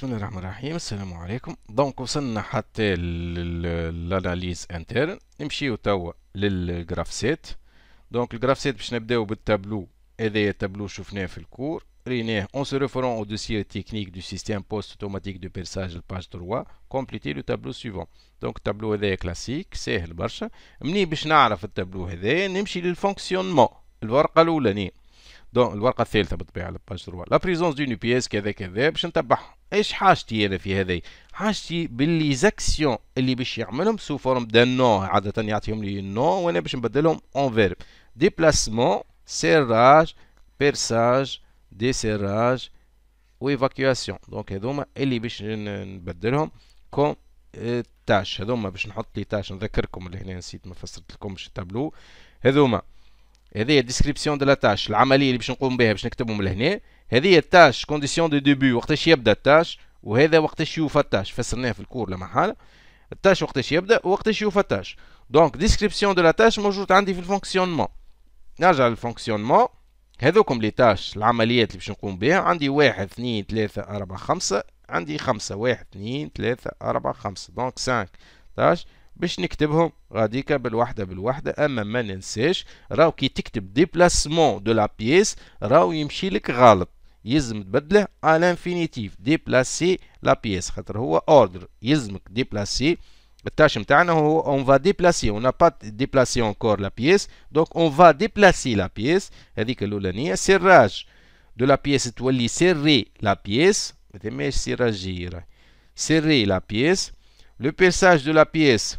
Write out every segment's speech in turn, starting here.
بسم الله الرحمن الرحيم السلام عليكم دونك وصلنا حتى للاناليز انترن نمشيو توا للجراف سيت دونك الجراف سيت باش نبداو بالتابلو هذايا التابلو شفناه في الكور ريناه اون سو ريفيرون او دوسيي تكنيك دو سيستيم بوست اوتوماتيك دو بيرساج الباج 3 كومبليتي لو تابلو سيفون دونك التابلو هذايا كلاسيك ساهل برشا منين باش نعرف التابلو هذايا نمشي للفونكسيونمون الورقه الاولانيه دونك الورقه الثالثه بالطبيعه على باج 3 لا بريزونس دون بيس كذا كذا باش نتبعهم ايش حاجتي انا في هذه حاجتي باللي زاكسيون اللي باش يعملهم سو فورم دان نو عاده يعطيهم لي نو وانا باش نبدلهم اون فيرب ديبلاسمون سيراج بيرساج ديسيراج ايفاكواسيون دونك هذوما اللي باش نبدلهم كوم تاش euh, هذوما باش نحط لي تاش نذكركم اللي هنا نسيت ما فسرت لكمش التابلو هذوما هذه ديسكريبسيون دو لا تاش العمليه اللي باش نقوم بها باش نكتبهم لهنا هذه التاش كونديسيون دو ديبي وقتاش يبدا التاش وهذا وقتاش يوفى التاش فسرناه في الكور لما حاله التاش وقتاش يبدا وقتاش يوفى التاش دونك ديسكريبسيون دو لا تاش موجود عندي في الفونكسيونمون نرجع للفونكسيونمون هذوكم لي تاش العمليات اللي باش نقوم بها عندي واحد اثنين ثلاثة أربعة خمسة عندي خمسة واحد اثنين ثلاثة أربعة خمسة دونك 5 تاش باش نكتبهم غاديكا بالوحده بالوحده اما ما ننساش راو كي تكتب ديبلاسمون دو لا بيس راو يمشي لك غلط يلزم تبدله على انفينيتيف ديبلاسي لا بيس خاطر هو اوردر يلزمك ديبلاسي التاش نتاعنا هو اون فا ديبلاسي اون با ديبلاسي اونكور لا بيس دونك اون فا ديبلاسي لا بيس هذيك الاولانيه سراج دو لا بيس تولي سري لا بيس ما ثماش سيراجي سري لا بيس لو بيساج دو لا بيس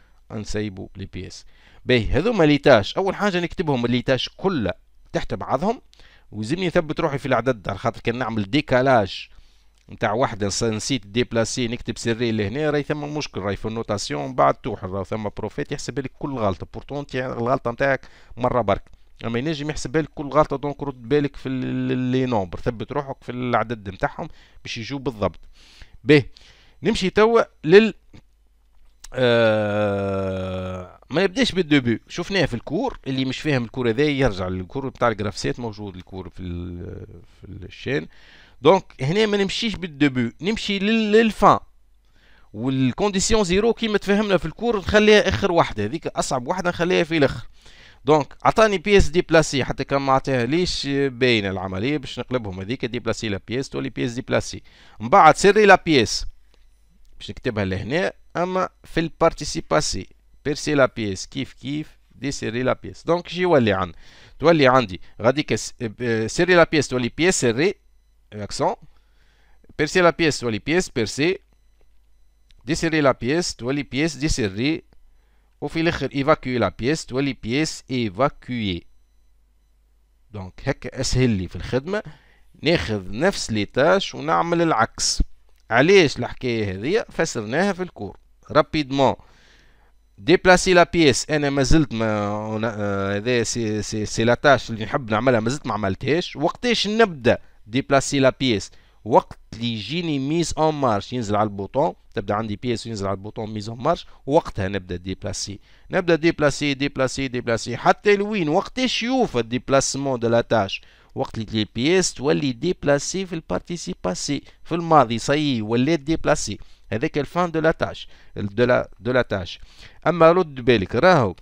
نسيبوا لي بيس باهي هذوما ليتاج اول حاجه نكتبهم تاش كله تحت بعضهم وزمني نثبت روحي في العدد على خاطر كان نعمل ديكالاج نتاع وحده نسيت ديبلاسي نكتب سري لهنا راهي ثم مشكل راهي في النوتاسيون بعد توحل راهو ثم بروفيت يحسب لك كل غلطه بورتون الغلطه نتاعك مره برك اما ينجم يحسب بالك كل غلطه دونك رد بالك في لي نومبر ثبت روحك في العدد نتاعهم باش يجو بالضبط به نمشي توا لل آه ما يبداش بالدوبي شفناه في الكور اللي مش فاهم الكور هذا يرجع للكور بتاع الجرافسيت موجود الكور في في الشين دونك هنا ما نمشيش بالدوبي نمشي للفان والكونديسيون زيرو كيما تفهمنا في الكور نخليها اخر واحده هذيك اصعب واحده نخليها في الاخر دونك عطاني دي بلاسي حتى كان ما ليش باينه العمليه باش نقلبهم هذيك بلاسي لا بيس تولي دي بلاسي من بعد سري لا بيس باش نكتبها لهنا اما في البارتيسيباسي بيرسي لا بيس كيف كيف ديسيري لا بيس دونك شي يولي عندي تولي عندي غاديك سيري لا بيس تولي بيس سيري اكسون بيرسي لا بيس تولي بيس بيرسي ديسيري لا بيس تولي بيس ديسيري وفي الاخر ايفاكوي لا بيس تولي بيس ايفاكوي دونك هكا اسهل لي في الخدمه ناخذ نفس لي تاش ونعمل العكس علاش الحكايه هذه فسرناها في الكور رابيدمون ديبلاسي لا بيس انا مازلت ما آه، هذا سي سي سي لا تاش اللي نحب نعملها مازلت ما عملتهاش وقتاش نبدا ديبلاسي لا بيس وقت اللي يجيني ميز اون مارش ينزل على البوطون تبدا عندي بيس وينزل على البوطون ميز اون مارش وقتها نبدا ديبلاسي نبدا ديبلاسي ديبلاسي ديبلاسي حتى لوين وقتاش يوفى ديبلاسمون دو لا تاش وقت اللي بيس تولي ديبلاسي في البارتيسيب باسي في الماضي صي ولات ديبلاسي هذاك الفان دو لاتاش دو لا دو لاتاش اما رد بالك راهو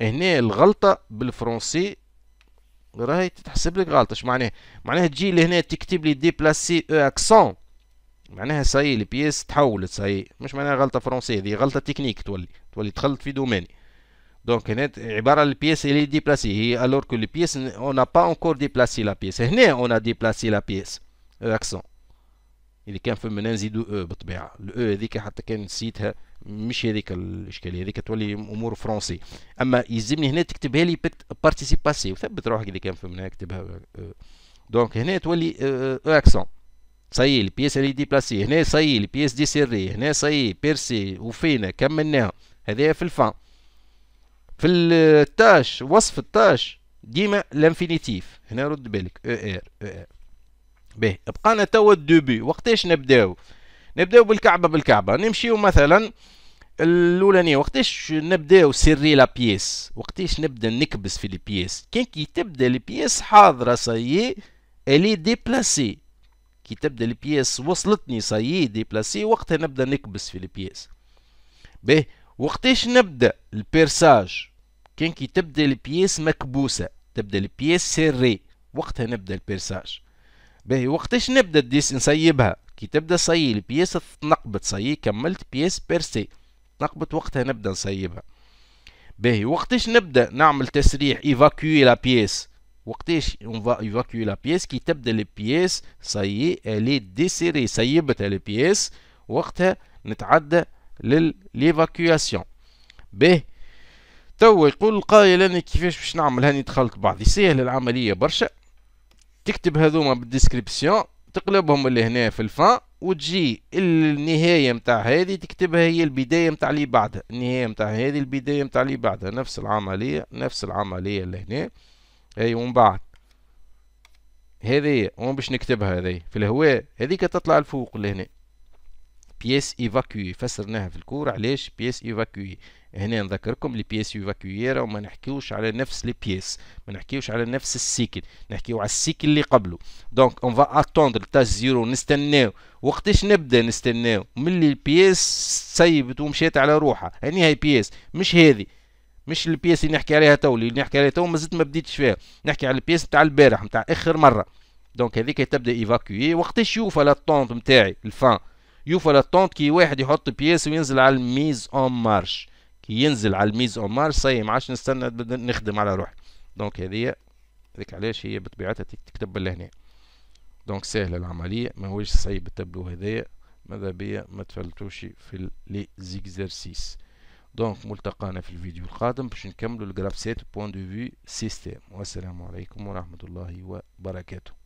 هنا الغلطه بالفرنسي راهي تتحسب لك غلطه اش معناه معناها تجي لهنا تكتب لي ديبلاسي او اكسون معناها لي بيس تحولت صي مش معناها غلطه فرنسيه هذه غلطه تكنيك تولي تولي تخلط في دوماني دونك هنا عباره البيس اللي ديبلاسي هي الور كو البيس اون با اونكور ديبلاسي لا بيس هنا اون ديبلاسي لا بيس اكسون اللي كان فمنا نزيدو او بالطبيعه الاو هذيك حتى كان نسيتها مش هذيك الاشكاليه هذيك تولي امور فرونسي اما يلزمني هنا تكتبها لي بارتيسيب باسي وثبت روحك اللي كان فمنا اكتبها دونك هنا تولي او اكسون صاي البيس اللي ديبلاسي هنا صاي البيس ديسيري هنا صاي بيرسي وفينا كملناها هذه في الفان في التاش وصف التاش ديما لانفينيتيف هنا رد بالك او ار او ار باهي بقانا توا الدوبي وقتاش نبداو نبداو بالكعبه بالكعبه نمشيو مثلا الاولاني وقتاش نبداو سري لا بيس وقتاش نبدا نكبس في بيس كان كي تبدا بيس حاضره سي الي ديبلاسي كي تبدا بيس وصلتني سي ديبلاسي وقتها نبدا نكبس في بيس باهي وقتاش نبدا البيرساج كان كي تبدا البياس مكبوسه تبدا البياس سري وقتها نبدا البيرساج باهي وقتاش نبدا ديس نسيبها كي تبدا صي البياس تنقبت صي كملت بياس بيرسي تنقبت وقتها نبدا نصيبها باهي وقتاش نبدا نعمل تسريح ايفاكوي لا بياس وقتاش اون فا ايفاكوي لا بياس كي تبدا البياس صي الي ديسيري سيبت البياس وقتها نتعدى للليفاكياسيون باهي تو يقول القايل انا كيفاش باش نعمل هاني دخلت بعضي سهل العمليه برشا تكتب هذوما بالديسكريبسيون تقلبهم اللي هنا في الفان وتجي النهايه نتاع هذه تكتبها هي البدايه نتاع اللي بعدها النهايه نتاع هذه البدايه نتاع اللي بعدها نفس العمليه نفس العمليه اللي هنا اي ومن بعد هذه وين باش نكتبها هذه في الهواء هذيك تطلع الفوق اللي هنا بيس ايفاكوي فسرناها في الكور علاش بيس ايفاكوي هنا نذكركم لي بيس ايفاكوي راهو ما نحكيوش على نفس لي بيس ما نحكيوش على نفس السيكل نحكيو على السيكل اللي قبله دونك اون فا اتوندر تاش زيرو نستناو وقتاش نبدا نستناو ملي البيس سيبت ومشات على روحها هني هاي بيس مش هذه مش البيس اللي نحكي عليها تو اللي نحكي عليها تو مازلت ما بديتش فيها نحكي على البيس نتاع البارح نتاع اخر مره دونك هذيك تبدا ايفاكوي وقتاش يوفى لا طونت نتاعي الفان يوفا لاتونت كي واحد يحط بياس وينزل على الميز اون مارش كي ينزل على الميز اون مارش صاي ما عادش نستنى نخدم على روحي دونك هذه هذيك علاش هي بطبيعتها تكتب لهنا دونك سهله العمليه ماهوش صعيب التابلو هذايا ماذا بيا ما تفلتوش في لي زيكزارسيس دونك ملتقانا في الفيديو القادم باش نكملوا سيت بوان دو في سيستيم والسلام عليكم ورحمه الله وبركاته